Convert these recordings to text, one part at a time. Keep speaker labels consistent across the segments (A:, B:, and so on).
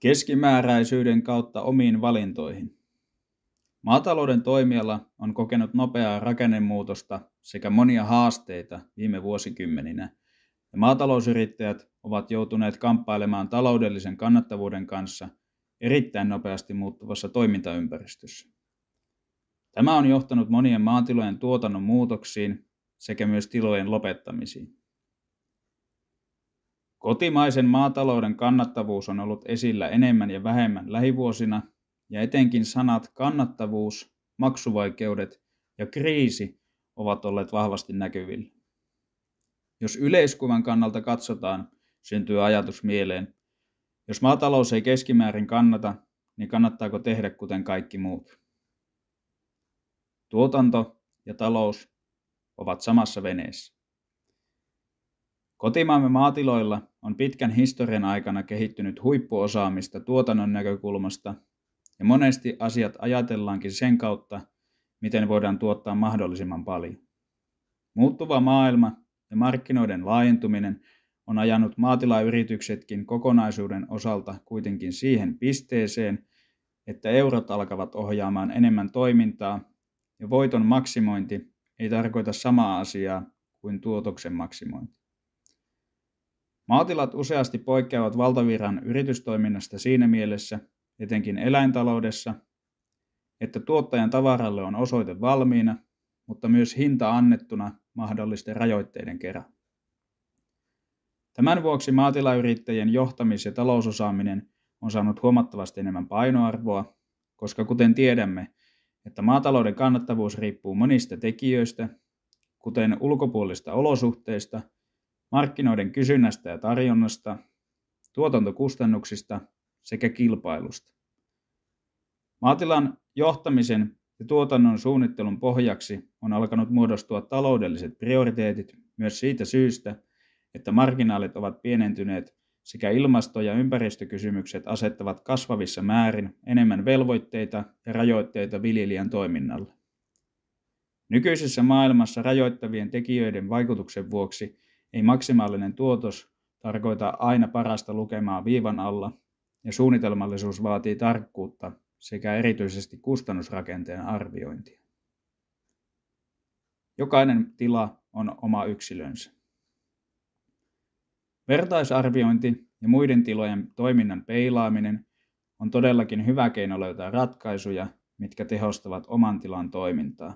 A: Keskimääräisyyden kautta omiin valintoihin. Maatalouden toimiala on kokenut nopeaa rakennemuutosta sekä monia haasteita viime vuosikymmeninä, ja maatalousyrittäjät ovat joutuneet kamppailemaan taloudellisen kannattavuuden kanssa erittäin nopeasti muuttuvassa toimintaympäristössä. Tämä on johtanut monien maatilojen tuotannon muutoksiin sekä myös tilojen lopettamisiin. Kotimaisen maatalouden kannattavuus on ollut esillä enemmän ja vähemmän lähivuosina, ja etenkin sanat kannattavuus, maksuvaikeudet ja kriisi ovat olleet vahvasti näkyvillä. Jos yleiskuvan kannalta katsotaan, syntyy ajatus mieleen, jos maatalous ei keskimäärin kannata, niin kannattaako tehdä kuten kaikki muut? Tuotanto ja talous ovat samassa veneessä. Kotimaamme maatiloilla on pitkän historian aikana kehittynyt huippuosaamista tuotannon näkökulmasta, ja monesti asiat ajatellaankin sen kautta, miten voidaan tuottaa mahdollisimman paljon. Muuttuva maailma ja markkinoiden laajentuminen on ajanut maatilayrityksetkin kokonaisuuden osalta kuitenkin siihen pisteeseen, että eurot alkavat ohjaamaan enemmän toimintaa ja voiton maksimointi ei tarkoita samaa asiaa kuin tuotoksen maksimointi. Maatilat useasti poikkeavat valtaviran yritystoiminnasta siinä mielessä, etenkin eläintaloudessa, että tuottajan tavaralle on osoite valmiina, mutta myös hinta annettuna mahdollisten rajoitteiden kerran. Tämän vuoksi maatilayrittäjien johtamis- ja talousosaaminen on saanut huomattavasti enemmän painoarvoa, koska kuten tiedämme, että maatalouden kannattavuus riippuu monista tekijöistä, kuten ulkopuolista olosuhteista – markkinoiden kysynnästä ja tarjonnasta, tuotantokustannuksista sekä kilpailusta. Maatilan johtamisen ja tuotannon suunnittelun pohjaksi on alkanut muodostua taloudelliset prioriteetit myös siitä syystä, että marginaalit ovat pienentyneet sekä ilmasto- ja ympäristökysymykset asettavat kasvavissa määrin enemmän velvoitteita ja rajoitteita viljelijän toiminnalle. Nykyisessä maailmassa rajoittavien tekijöiden vaikutuksen vuoksi ei maksimaalinen tuotos tarkoita aina parasta lukemaa viivan alla, ja suunnitelmallisuus vaatii tarkkuutta sekä erityisesti kustannusrakenteen arviointia. Jokainen tila on oma yksilönsä. Vertaisarviointi ja muiden tilojen toiminnan peilaaminen on todellakin hyvä keino löytää ratkaisuja, mitkä tehostavat oman tilan toimintaa.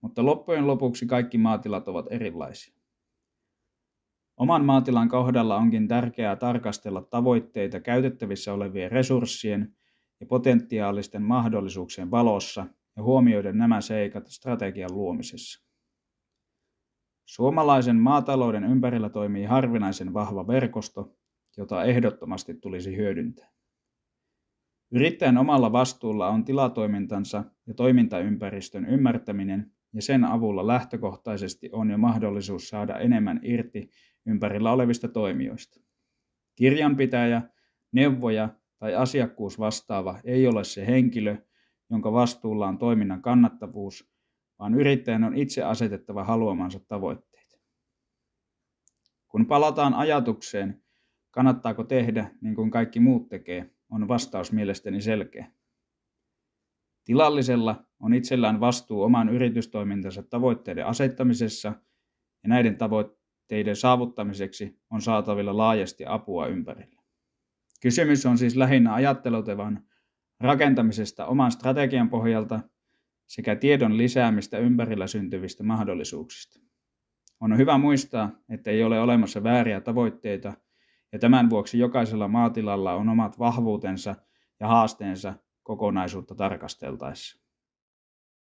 A: Mutta loppujen lopuksi kaikki maatilat ovat erilaisia. Oman maatilan kohdalla onkin tärkeää tarkastella tavoitteita käytettävissä olevien resurssien ja potentiaalisten mahdollisuuksien valossa ja huomioida nämä seikat strategian luomisessa. Suomalaisen maatalouden ympärillä toimii harvinaisen vahva verkosto, jota ehdottomasti tulisi hyödyntää. Yrittäjän omalla vastuulla on tilatoimintansa ja toimintaympäristön ymmärtäminen ja sen avulla lähtökohtaisesti on jo mahdollisuus saada enemmän irti ympärillä olevista toimijoista. Kirjanpitäjä, neuvoja tai asiakkuus vastaava ei ole se henkilö, jonka vastuulla on toiminnan kannattavuus, vaan yrittäjän on itse asetettava haluamansa tavoitteet. Kun palataan ajatukseen, kannattaako tehdä niin kuin kaikki muut tekee, on vastaus mielestäni selkeä. Tilallisella on itsellään vastuu oman yritystoimintansa tavoitteiden asettamisessa ja näiden tavoitteiden saavuttamiseksi on saatavilla laajasti apua ympärillä. Kysymys on siis lähinnä ajattelutavan rakentamisesta oman strategian pohjalta sekä tiedon lisäämistä ympärillä syntyvistä mahdollisuuksista. On hyvä muistaa, että ei ole olemassa vääriä tavoitteita, ja tämän vuoksi jokaisella maatilalla on omat vahvuutensa ja haasteensa kokonaisuutta tarkasteltaessa.